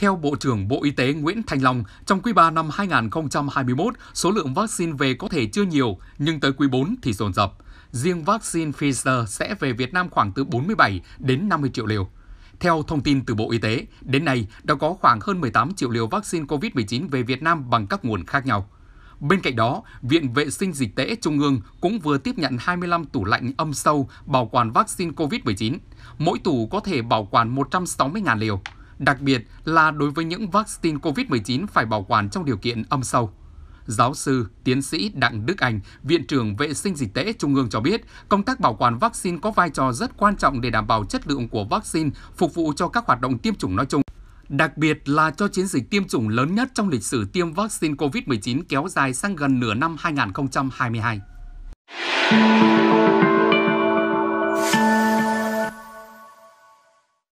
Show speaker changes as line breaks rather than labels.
Theo Bộ trưởng Bộ Y tế Nguyễn Thành Long, trong quý 3 năm 2021, số lượng vaccine về có thể chưa nhiều, nhưng tới quý 4 thì dồn dập. Riêng vaccine Pfizer sẽ về Việt Nam khoảng từ 47 đến 50 triệu liều. Theo thông tin từ Bộ Y tế, đến nay đã có khoảng hơn 18 triệu liều vaccine COVID-19 về Việt Nam bằng các nguồn khác nhau. Bên cạnh đó, Viện Vệ sinh Dịch tễ Trung ương cũng vừa tiếp nhận 25 tủ lạnh âm sâu bảo quản vaccine COVID-19. Mỗi tủ có thể bảo quản 160.000 liều đặc biệt là đối với những vaccine COVID-19 phải bảo quản trong điều kiện âm sâu. Giáo sư, tiến sĩ Đặng Đức Anh, Viện trưởng Vệ sinh Dịch tễ Trung ương cho biết, công tác bảo quản vaccine có vai trò rất quan trọng để đảm bảo chất lượng của vaccine, phục vụ cho các hoạt động tiêm chủng nói chung đặc biệt là cho chiến dịch tiêm chủng lớn nhất trong lịch sử tiêm vaccine COVID-19 kéo dài sang gần nửa năm 2022.